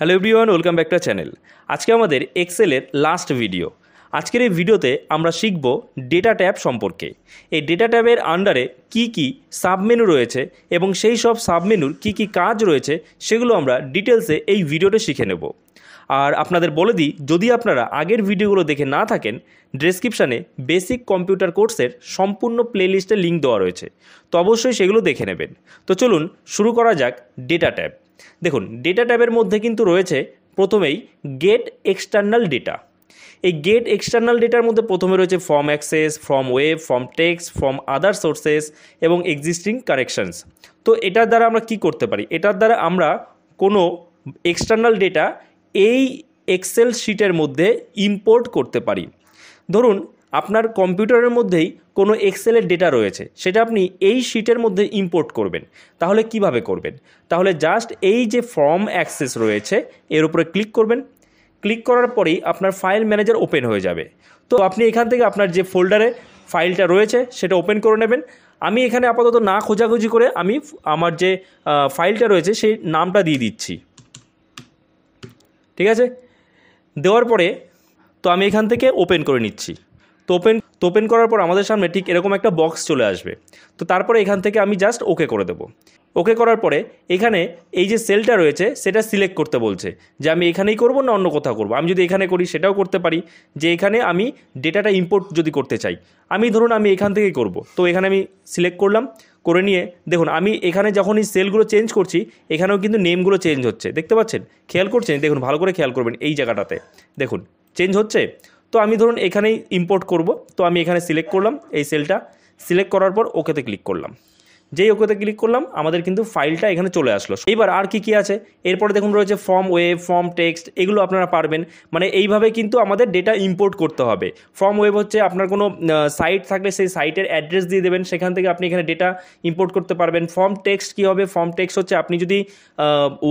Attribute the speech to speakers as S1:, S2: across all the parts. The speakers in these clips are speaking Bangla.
S1: Hello everyone welcome back to channel আজকে আমাদের এক্সেলের লাস্ট ভিডিও আজকের এই ভিডিওতে আমরা শিখব ডেটা ট্যাব সম্পর্কে এই ডেটা ট্যাবের আন্ডারে কি কি সাবমেনু রয়েছে এবং সেই সব সাবমেনুর কি কি কাজ রয়েছে সেগুলো আমরা ডিটেলসে এই ভিডিওটা শিখে নেব আর আপনাদের বলে দিই যদি আপনারা আগের ভিডিওগুলো দেখে না থাকেন ডেসক্রিপশানে বেসিক কম্পিউটার কোর্সের সম্পূর্ণ প্লেলিস্টের লিঙ্ক দেওয়া রয়েছে তো অবশ্যই সেগুলো দেখে নেবেন তো চলুন শুরু করা যাক ডেটা ট্যাব দেখুন ডেটা ট্যাবের মধ্যে কিন্তু রয়েছে প্রথমেই গেট এক্সটার্নাল ডেটা এই গেট এক্সটার্নাল ডেটার মধ্যে প্রথমে রয়েছে from access from web from text from other sources এবং এক্সিস্টিং কারেকশানস তো এটার দ্বারা আমরা কি করতে পারি এটার দ্বারা আমরা কোনো এক্সটার্নাল ডেটা এই এক্সেল শিটের মধ্যে ইম্পোর্ট করতে পারি ধরুন আপনার কম্পিউটারের মধ্যেই কোনো এক্সেলের ডেটা রয়েছে সেটা আপনি এই শিটের মধ্যে ইম্পোর্ট করবেন তাহলে কিভাবে করবেন তাহলে জাস্ট এই যে ফর্ম অ্যাক্সেস রয়েছে এর উপরে ক্লিক করবেন ক্লিক করার পরেই আপনার ফাইল ম্যানেজার ওপেন হয়ে যাবে তো আপনি এখান থেকে আপনার যে ফোল্ডারে ফাইলটা রয়েছে সেটা ওপেন করে নেবেন আমি এখানে আপাতত না খোঁজাখুঁজি করে আমি আমার যে ফাইলটা রয়েছে সেই নামটা দিয়ে দিচ্ছি ঠিক আছে দেওয়ার পরে তো আমি এখান থেকে ওপেন করে নিচ্ছি তো ওপেন তো ওপেন করার পর আমাদের সামনে ঠিক এরকম একটা বক্স চলে আসবে তো তারপরে এখান থেকে আমি জাস্ট ওকে করে দেবো ওকে করার পরে এখানে এই যে সেলটা রয়েছে সেটা সিলেক্ট করতে বলছে যে আমি এখানেই করব না অন্য কোথাও করব আমি যদি এখানে করি সেটাও করতে পারি যে এখানে আমি ডেটাটা ইম্পোর্ট যদি করতে চাই আমি ধরুন আমি এখান থেকেই করব তো এখানে আমি সিলেক্ট করলাম করে নিয়ে দেখুন আমি এখানে যখন এই সেলগুলো চেঞ্জ করছি এখানেও কিন্তু নেমগুলো চেঞ্জ হচ্ছে দেখতে পাচ্ছেন খেয়াল করছেন দেখুন ভালো করে খেয়াল করবেন এই জায়গাটাতে দেখুন চেঞ্জ হচ্ছে তো আমি ধরুন এখানেই ইম্পোর্ট করব তো আমি এখানে সিলেক্ট করলাম এই সেলটা সিলেক্ট করার পর ওকেতে ক্লিক করলাম যেই ওকেতে ক্লিক করলাম আমাদের কিন্তু ফাইলটা এখানে চলে আসলো এবার আর কি কি আছে এরপরে দেখুন রয়েছে ফর্ম ওয়েব ফর্ম টেক্সট এগুলো আপনারা পারবেন মানে এইভাবে কিন্তু আমাদের ডেটা ইম্পোর্ট করতে হবে ফর্ম ওয়েব হচ্ছে আপনার কোনো সাইট থাকলে সেই সাইটের অ্যাড্রেস দিয়ে দেবেন সেখান থেকে আপনি এখানে ডেটা ইম্পোর্ট করতে পারবেন ফর্ম টেক্সট কী হবে ফর্ম টেক্সট হচ্ছে আপনি যদি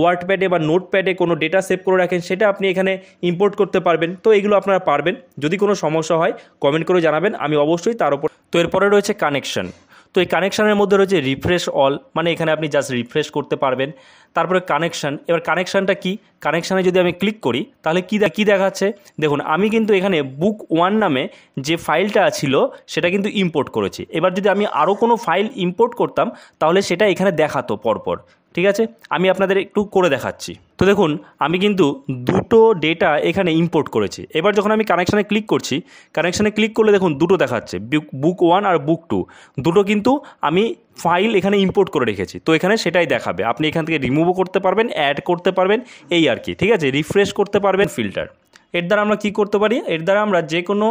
S1: ওয়ার্ড প্যাডে বা নোট প্যাডে কোনো ডেটা সেভ করে রাখেন সেটা আপনি এখানে ইম্পোর্ট করতে পারবেন তো এগুলো আপনারা পারবেন যদি কোনো সমস্যা হয় কমেন্ট করে জানাবেন আমি অবশ্যই তার উপর তো এরপরে রয়েছে কানেকশন তো এই কানেকশানের মধ্যে রয়েছে রিফ্রেশ অল মানে এখানে আপনি জাস্ট রিফ্রেশ করতে পারবেন তারপরে কানেকশান এবার কানেকশানটা কি কানেকশানে যদি আমি ক্লিক করি তাহলে কী কী দেখাচ্ছে দেখুন আমি কিন্তু এখানে বুক ওয়ান নামে যে ফাইলটা ছিল সেটা কিন্তু ইম্পোর্ট করেছি এবার যদি আমি আরও কোনো ফাইল ইম্পোর্ট করতাম তাহলে সেটা এখানে দেখাতো পরপর ঠিক আছে আমি আপনাদের একটু করে দেখাচ্ছি তো দেখুন আমি কিন্তু দুটো ডেটা এখানে ইম্পোর্ট করেছি এবার যখন আমি কানেকশানে ক্লিক করছি কানেকশানে ক্লিক করলে দেখুন দুটো দেখাচ্ছে book one R book to দুটো কিন্তু আমি ফাইল এখানে ইম্পোর্ট করে রেখেছি তো এখানে সেটাই দেখাবে আপনি এখান থেকে রিমুভও করতে পারবেন অ্যাড করতে পারবেন এই আর কি ঠিক আছে রিফ্রেশ করতে পারবেন ফিল্টার এর দ্বারা আমরা কি করতে পারি এর দ্বারা আমরা যে কোনো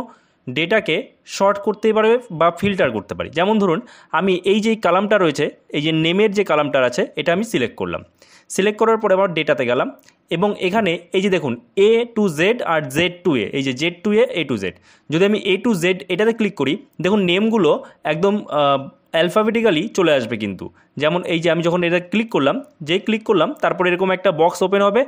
S1: ডেটাকে শর্ট করতে পারবে বা ফিল্টার করতে পারি যেমন ধরুন আমি এই যে কালামটা রয়েছে এই যে নেমের যে কালামটা আছে এটা আমি সিলেক্ট করলাম সিলেক্ট করার পরে আবার ডেটাতে গেলাম এবং এখানে এই যে দেখুন এ টু জেড আর জেড টু এ এই যে Z to A A to Z যদি আমি এ টু জেড এটাতে ক্লিক করি দেখুন নেমগুলো একদম অ্যালফাবেটিক্যালি চলে আসবে কিন্তু যেমন এই যে আমি যখন এটা ক্লিক করলাম যেই ক্লিক করলাম তারপর এরকম একটা বক্স ওপেন হবে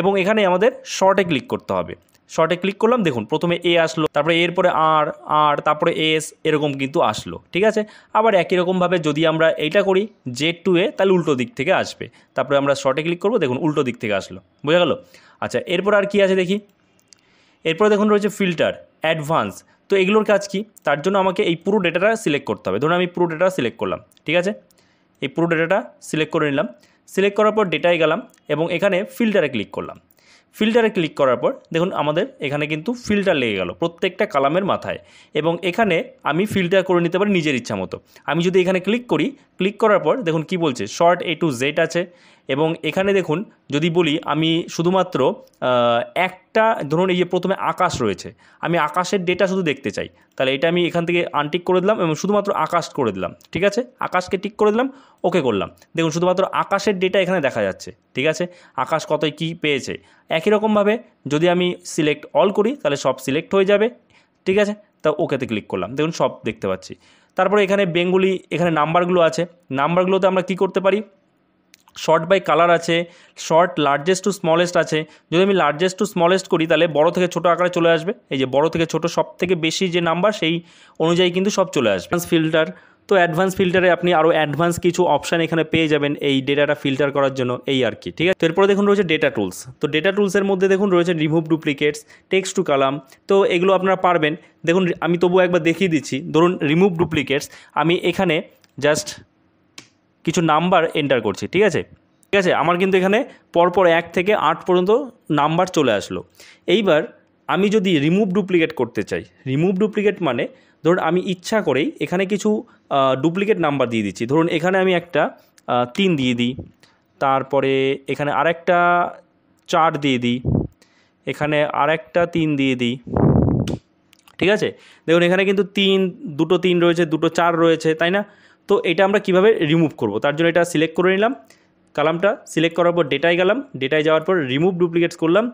S1: এবং এখানে আমাদের শর্টে ক্লিক করতে হবে শর্টে ক্লিক করলাম দেখুন প্রথমে এ আসলো তারপরে এরপরে আর আর তারপরে এস এরকম কিন্তু আসলো ঠিক আছে আবার একই রকমভাবে যদি আমরা এইটা করি জেড টু এ তাহলে উল্টো দিক থেকে আসবে তারপরে আমরা শর্টে ক্লিক করব দেখুন উল্টো দিক থেকে আসলো বোঝা গেল আচ্ছা এরপর আর কি আছে দেখি এরপরে দেখুন রয়েছে ফিল্টার অ্যাডভান্স তো এগুলোর কাজ কি তার জন্য আমাকে এই পুরো ডেটাটা সিলেক্ট করতে হবে ধরুন আমি পুরো ডেটা সিলেক্ট করলাম ঠিক আছে এই পুরো ডেটাটা সিলেক্ট করে নিলাম সিলেক্ট করার পর ডেটায় গেলাম এবং এখানে ফিল্টারে ক্লিক করলাম ফিল্টারে ক্লিক করার পর দেখুন আমাদের এখানে কিন্তু ফিল্টার লেগে গেল প্রত্যেকটা কালামের মাথায় এবং এখানে আমি ফিল্টার করে নিতে পারি নিজের ইচ্ছা মতো আমি যদি এখানে ক্লিক করি ক্লিক করার পর দেখুন কি বলছে শর্ট এ টু জেড আছে এবং এখানে দেখুন যদি বলি আমি শুধুমাত্র একটা ধরুন এই যে প্রথমে আকাশ রয়েছে আমি আকাশের ডেটা শুধু দেখতে চাই তাহলে এটা আমি এখান থেকে আনটিক করে দিলাম এবং শুধুমাত্র আকাশ করে দিলাম ঠিক আছে আকাশকে টিক করে দিলাম ওকে করলাম দেখুন শুধুমাত্র আকাশের ডেটা এখানে দেখা যাচ্ছে ঠিক আছে আকাশ কতই কি পেয়েছে একই রকমভাবে যদি আমি সিলেক্ট অল করি তাহলে সব সিলেক্ট হয়ে যাবে ঠিক আছে তা ওকেতে ক্লিক করলাম দেখুন সব দেখতে পাচ্ছি তারপরে এখানে বেঙ্গলি এখানে নাম্বারগুলো আছে নাম্বারগুলোতে আমরা কি করতে পারি শর্ট বাই কালার আছে শর্ট লার্জেস্ট টু স্মলেস্ট আছে যদি আমি লার্জেস্ট টু স্মলেস্ট করি তাহলে বড় থেকে ছোট আকারে চলে আসবে এই যে বড় থেকে ছোট সব থেকে বেশি যে নাম্বার সেই অনুযায়ী কিন্তু সব চলে আসবে ফিল্টার তো অ্যাডভান্স ফিল্টারে আপনি আরও অ্যাডভান্স কিছু অপশান এখানে পেয়ে যাবেন এই ডেটাটা ফিল্টার করার জন্য এই আর কি ঠিক আছে এরপরে দেখুন রয়েছে ডেটা টুলস তো ডেটা টুলসের মধ্যে দেখুন রয়েছে remove duplicates text to column তো এগুলো আপনারা পারবেন দেখুন আমি তবুও একবার দেখিয়ে দিচ্ছি ধরুন রিমুভ ডুপ্লিকেটস আমি এখানে জাস্ট কিছু নাম্বার এন্টার করছি ঠিক আছে ঠিক আছে আমার কিন্তু এখানে পরপর এক থেকে আট পর্যন্ত নাম্বার চলে আসলো এইবার আমি যদি রিমুভ ডুপ্লিকেট করতে চাই রিমুভ ডুপ্লিকেট মানে ধরুন আমি ইচ্ছা করেই এখানে কিছু ডুপ্লিকেট নাম্বার দিয়ে দিচ্ছি ধরুন এখানে আমি একটা তিন দিয়ে দিই তারপরে এখানে আরেকটা চার দিয়ে দিই এখানে আরেকটা তিন দিয়ে দিই ঠিক আছে দেখুন এখানে কিন্তু তিন দুটো তিন রয়েছে দুটো চার রয়েছে তাই না তো এটা আমরা কিভাবে রিমুভ করব তার জন্য এটা সিলেক্ট করে নিলাম কালামটা সিলেক্ট করার পর ডেটায় গেলাম ডেটায় যাওয়ার পর রিমুভ ডুপ্লিকেটস করলাম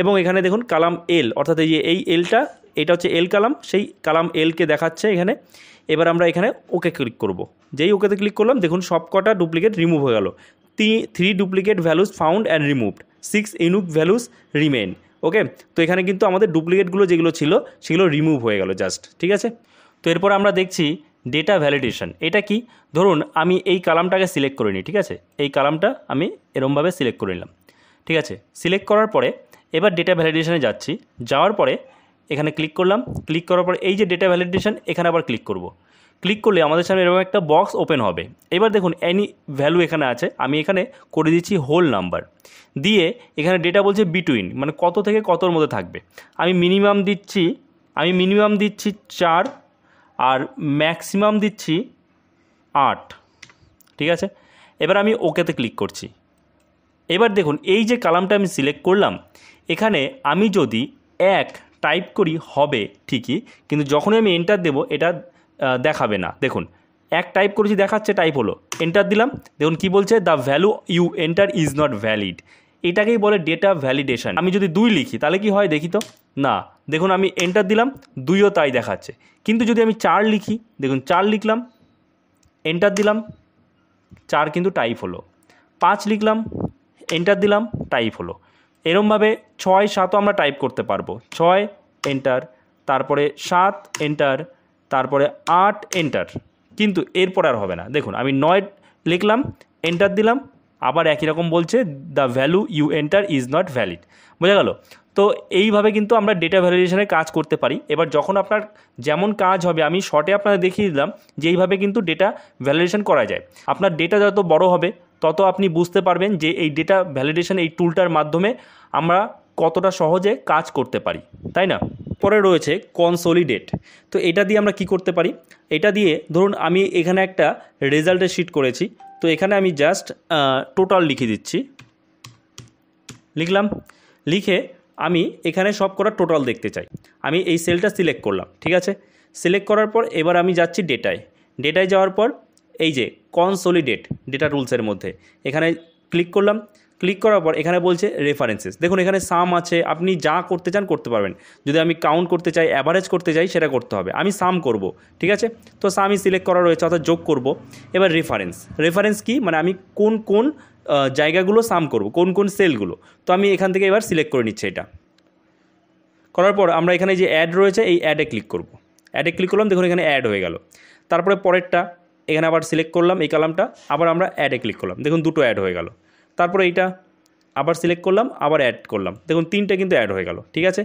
S1: এবং এখানে দেখুন কালাম এল অর্থাৎ এই যে এই এলটা এটা হচ্ছে এল কালাম সেই কালাম এলকে দেখাচ্ছে এখানে এবার আমরা এখানে ওকে ক্লিক করব। যেই ওকেতে ক্লিক করলাম দেখুন সব কটা ডুপ্লিকেট রিমুভ হয়ে গেল three duplicate values found and removed six unique values remain okay তো এখানে কিন্তু আমাদের ডুপ্লিকেটগুলো যেগুলো ছিল সেগুলো রিমুভ হয়ে গেল জাস্ট ঠিক আছে তো এরপর আমরা দেখছি ডেটা ভ্যালিডেশন এটা কি ধরুন আমি এই কালামটাকে সিলেক্ট করে নিই ঠিক আছে এই কালামটা আমি এরমভাবে সিলেক্ট করে নিলাম ঠিক আছে সিলেক্ট করার পরে এবার ডেটা ভ্যালিডেশনে যাচ্ছি যাওয়ার পরে এখানে ক্লিক করলাম ক্লিক করার পর এই যে ডেটা ভ্যালিডেশন এখানে আবার ক্লিক করব। ক্লিক করলে আমাদের সামনে এরকম একটা বক্স ওপেন হবে এবার দেখুন অ্যানি ভ্যালু এখানে আছে আমি এখানে করে দিচ্ছি হোল নাম্বার দিয়ে এখানে ডেটা বলছে বিটুইন মানে কত থেকে কতর মধ্যে থাকবে আমি মিনিমাম দিচ্ছি আমি মিনিমাম দিচ্ছি চার আর ম্যাক্সিমাম দিচ্ছি আট ঠিক আছে এবার আমি ওকেতে ক্লিক করছি এবার দেখুন এই যে কালামটা আমি সিলেক্ট করলাম এখানে আমি যদি এক টাইপ করি হবে ঠিকই কিন্তু যখনই আমি এন্টার দেব এটা দেখাবে না দেখুন এক টাইপ করেছি দেখাচ্ছে টাইপ হলো এন্টার দিলাম দেখুন কি বলছে the value you enter is not valid এটাকেই বলে ডেটা ভ্যালিডেশন আমি যদি দুই লিখি তাহলে কি হয় দেখি তো না দেখুন আমি এন্টার দিলাম দুইও তাই দেখাচ্ছে কিন্তু যদি আমি চার লিখি দেখুন চার লিখলাম এন্টার দিলাম চার কিন্তু টাইপ হলো পাঁচ লিখলাম এন্টার দিলাম টাইপ হলো এরমভাবে ছয় সাতও আমরা টাইপ করতে পারবো ছয় এন্টার তারপরে সাত এন্টার তারপরে আট এন্টার কিন্তু এরপর আর হবে না দেখুন আমি নয় লিখলাম এন্টার দিলাম আবার একই রকম বলছে the value you enter is not valid বোঝা গেল তো এইভাবে কিন্তু আমরা ডেটা ভ্যালিডেশনের কাজ করতে পারি এবার যখন আপনার যেমন কাজ হবে আমি শর্টে আপনাদের দেখিয়ে দিলাম যে এইভাবে কিন্তু ডেটা ভ্যালিডেশন করা যায় আপনার ডেটা যত বড় হবে তত আপনি বুঝতে পারবেন যে এই ডেটা ভ্যালিডেশন এই টুলটার মাধ্যমে আমরা কতটা সহজে কাজ করতে পারি তাই না পরে রয়েছে কনসোলিডেট তো এটা দিয়ে আমরা কি করতে পারি এটা দিয়ে ধরুন আমি এখানে একটা রেজাল্টের শিট করেছি তো এখানে আমি জাস্ট টোটাল লিখে দিচ্ছি লিখলাম লিখে আমি এখানে সব করার টোটাল দেখতে চাই আমি এই সেলটা সিলেক্ট করলাম ঠিক আছে সিলেক্ট করার পর এবার আমি যাচ্ছি ডেটায় ডেটায় যাওয়ার পর এই যে কনসোলিডেট ডেটা রুলসের মধ্যে এখানে ক্লিক করলাম ক্লিক করার পর এখানে বলছে রেফারেন্সেস দেখুন এখানে সাম আছে আপনি যা করতে চান করতে পারবেন যদি আমি কাউন্ট করতে চাই অ্যাভারেজ করতে চাই সেটা করতে হবে আমি সাম করব ঠিক আছে তো সামই সিলেক্ট করা রয়েছে অর্থাৎ যোগ করব এবার রেফারেন্স রেফারেন্স কি মানে আমি কোন কোন জায়গাগুলো সাম করব কোন কোন সেলগুলো তো আমি এখান থেকে এবার সিলেক্ট করে নিচ্ছি এটা করার পর আমরা এখানে যে অ্যাড রয়েছে এই অ্যাডে ক্লিক করব অ্যাডে ক্লিক করলাম দেখুন এখানে অ্যাড হয়ে গেল তারপরে পরেরটা এখানে আবার সিলেক্ট করলাম এই কালামটা আবার আমরা অ্যাডে ক্লিক করলাম দেখুন দুটো অ্যাড হয়ে গেল তারপরে এইটা আবার সিলেক্ট করলাম আবার অ্যাড করলাম দেখুন তিনটা কিন্তু অ্যাড হয়ে গেল ঠিক আছে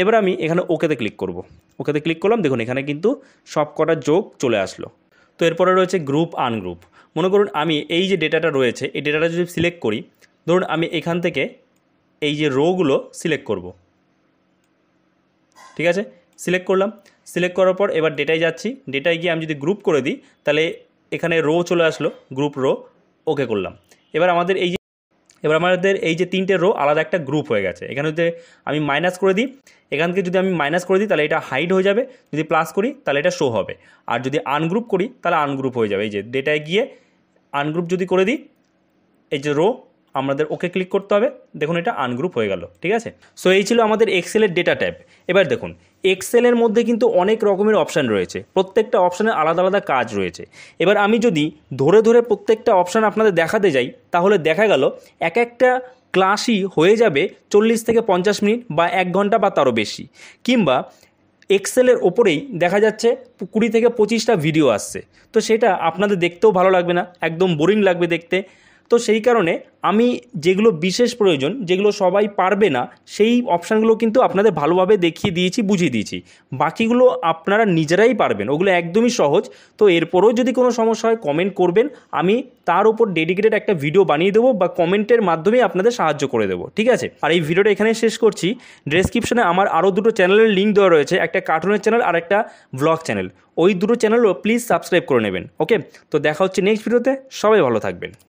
S1: এবার আমি এখানে ওকেতে ক্লিক করব ওকেতে ক্লিক করলাম দেখুন এখানে কিন্তু সব কটা যোগ চলে আসলো তো এরপরে রয়েছে গ্রুপ আনগ্রুপ মনে করুন আমি এই যে ডেটাটা রয়েছে এই ডেটাটা যদি সিলেক্ট করি ধরুন আমি এখান থেকে এই যে রোগুলো সিলেক্ট করব ঠিক আছে সিলেক্ট করলাম সিলেক্ট করার পর এবার ডেটায় যাচ্ছি ডেটায় গিয়ে আমি যদি গ্রুপ করে দিই তাহলে এখানে রো চলে আসলো গ্রুপ রো ওকে করলাম এবার আমাদের এই এবার আমাদের এই যে তিনটে রো আলাদা একটা গ্রুপ হয়ে গেছে এখানে যদি আমি মাইনাস করে দিই এখান থেকে যদি আমি মাইনাস করে দিই তাহলে এটা হাইড হয়ে যাবে যদি প্লাস করি তাহলে এটা শো হবে আর যদি আনগ্রুপ করি তাহলে আনগ্রুপ হয়ে যাবে এই যে ডেটায় গিয়ে আনগ্রুপ যদি করে দিই এই যে রো আমাদের ওকে ক্লিক করতে হবে দেখুন এটা আনগ্রুপ হয়ে গেল ঠিক আছে সো এই ছিল আমাদের এক্সেলের ডেটা ট্যাব এবার দেখুন এক্সেলের মধ্যে কিন্তু অনেক রকমের অপশান রয়েছে প্রত্যেকটা অপশানে আলাদা আলাদা কাজ রয়েছে এবার আমি যদি ধরে ধরে প্রত্যেকটা অপশান আপনাদের দেখাতে যাই তাহলে দেখা গেল এক একটা ক্লাসই হয়ে যাবে চল্লিশ থেকে পঞ্চাশ মিনিট বা এক ঘন্টা বা তারও বেশি কিংবা এক্সেলের ওপরেই দেখা যাচ্ছে কুড়ি থেকে পঁচিশটা ভিডিও আসছে তো সেটা আপনাদের দেখতেও ভালো লাগবে না একদম বোরিং লাগবে দেখতে তো সেই কারণে আমি যেগুলো বিশেষ প্রয়োজন যেগুলো সবাই পারবে না সেই অপশানগুলো কিন্তু আপনাদের ভালোভাবে দেখিয়ে দিয়েছি বুঝিয়ে দিয়েছি বাকিগুলো আপনারা নিজেরাই পারবেন ওগুলো একদমই সহজ তো এরপরেও যদি কোনো সমস্যা হয় কমেন্ট করবেন আমি তার উপর ডেডিকেটেড একটা ভিডিও বানিয়ে দেবো বা কমেন্টের মাধ্যমে আপনাদের সাহায্য করে দেবো ঠিক আছে আর এই ভিডিওটা এখানে শেষ করছি ডেসক্রিপশনে আমার আরও দুটো চ্যানেলের লিঙ্ক দেওয়া রয়েছে একটা কার্টুনের চ্যানেল আর একটা ব্লগ চ্যানেল ওই দুটো চ্যানেলও প্লিজ সাবস্ক্রাইব করে নেবেন ওকে তো দেখা হচ্ছে নেক্সট ভিডিওতে সবাই ভালো থাকবেন